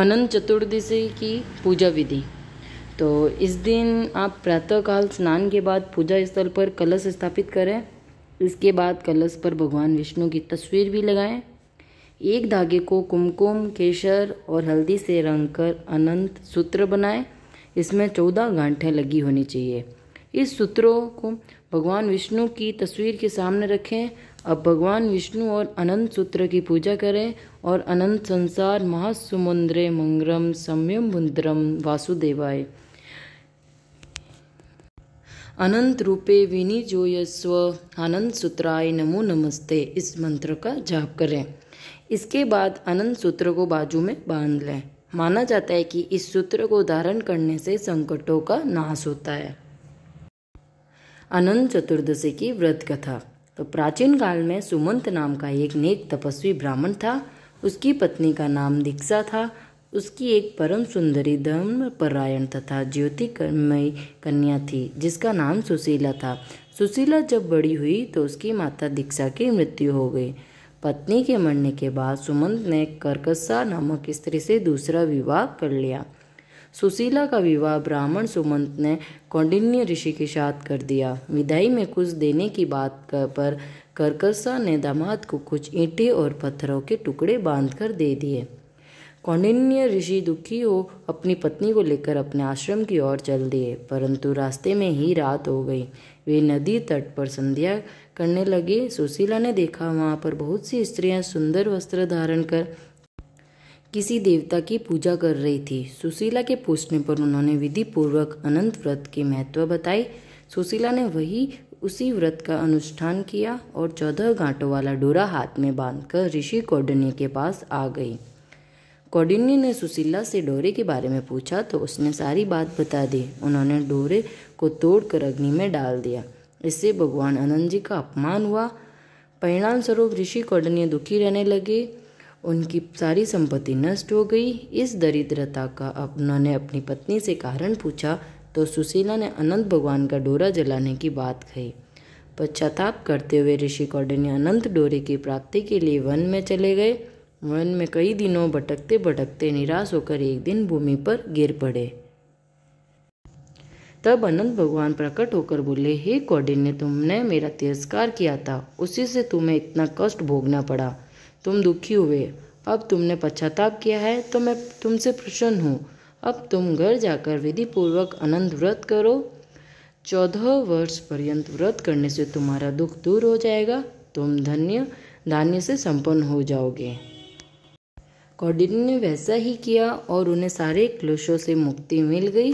अनंत चतुर्दशी की पूजा विधि तो इस दिन आप प्रातःकाल स्नान के बाद पूजा स्थल पर कलश स्थापित करें इसके बाद कलश पर भगवान विष्णु की तस्वीर भी लगाएं एक धागे को कुमकुम केसर और हल्दी से रंग कर अनंत सूत्र बनाएं इसमें चौदह गांठें लगी होनी चाहिए इस सूत्रों को भगवान विष्णु की तस्वीर के सामने रखें अब भगवान विष्णु और अनंत सूत्र की पूजा करें और अनंत संसार महासुमुद्रे मंगरम सम्यम मुद्रम वासुदेवाय अनंत रूपे विनी यस्व आनंद सूत्राय नमो नमस्ते इस मंत्र का जाप करें इसके बाद अनंत सूत्र को बाजू में बांध लें माना जाता है कि इस सूत्र को धारण करने से संकटों का नाश होता है अनंत चतुर्दशी की व्रत कथा तो प्राचीन काल में सुमंत नाम का एक नेक तपस्वी ब्राह्मण था उसकी पत्नी का नाम दीक्षा था उसकी एक परम सुंदरी धर्म परायण तथा कर्मयी कन्या थी जिसका नाम सुशीला था सुशीला जब बड़ी हुई तो उसकी माता दीक्षा की मृत्यु हो गई पत्नी के मरने के बाद सुमंत ने करकसा नामक स्त्री से दूसरा विवाह कर लिया सुशीला का विवाह ब्राह्मण सुमंत ने कौंडिन्य ऋषि के साथ कर दिया विदाई में कुछ देने की बात पर करकसा ने दामाद को कुछ ईंटे और पत्थरों के टुकड़े बांधकर दे दिए कौंडिन्य ऋषि दुखी हो अपनी पत्नी को लेकर अपने आश्रम की ओर चल दिए परंतु रास्ते में ही रात हो गई वे नदी तट पर संध्या करने लगे सुशीला ने देखा वहाँ पर बहुत सी स्त्रियाँ सुंदर वस्त्र धारण कर किसी देवता की पूजा कर रही थी सुशीला के पूछने पर उन्होंने विधि पूर्वक अनंत व्रत के महत्व बताए सुशीला ने वही उसी व्रत का अनुष्ठान किया और चौदह गांठों वाला डोरा हाथ में बांधकर ऋषि कौडिन्य के पास आ गई कौडिन्य ने सुशीला से डोरे के बारे में पूछा तो उसने सारी बात बता दी उन्होंने डोरे को तोड़कर अग्नि में डाल दिया इससे भगवान अनंत जी का अपमान हुआ परिणाम स्वरूप ऋषि कौडिन्य दुखी रहने लगे उनकी सारी संपत्ति नष्ट हो गई इस दरिद्रता का उन्होंने अपनी पत्नी से कारण पूछा तो सुशीला ने अनंत भगवान का डोरा जलाने की बात कही पश्चाताप करते हुए ऋषि कौडिन्य अनंत डोरे की प्राप्ति के लिए वन में चले गए वन में कई दिनों भटकते भटकते निराश होकर एक दिन भूमि पर गिर पड़े तब अनंत भगवान प्रकट होकर बोले हे कौडिन्य तुमने मेरा तिरस्कार किया था उसी से तुम्हें इतना कष्ट भोगना पड़ा तुम दुखी हुए अब तुमने पश्चाताप किया है तो मैं तुमसे प्रसन्न हूँ अब तुम घर जाकर विधि पूर्वक अनंत व्रत करो चौदह वर्ष पर्यंत व्रत करने से तुम्हारा दुख दूर हो जाएगा तुम धन्य धान्य से संपन्न हो जाओगे कौडिन ने वैसा ही किया और उन्हें सारे क्लेशों से मुक्ति मिल गई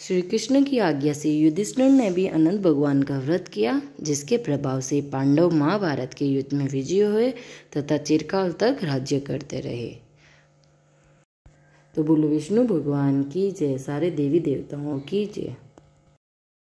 श्री कृष्ण की आज्ञा से युधिष्ठिर ने भी अनंत भगवान का व्रत किया जिसके प्रभाव से पांडव महाभारत के युद्ध में विजयी हुए तथा चिरकाल तक राज्य करते रहे तो बोलो विष्णु भगवान की जय सारे देवी देवताओं की जय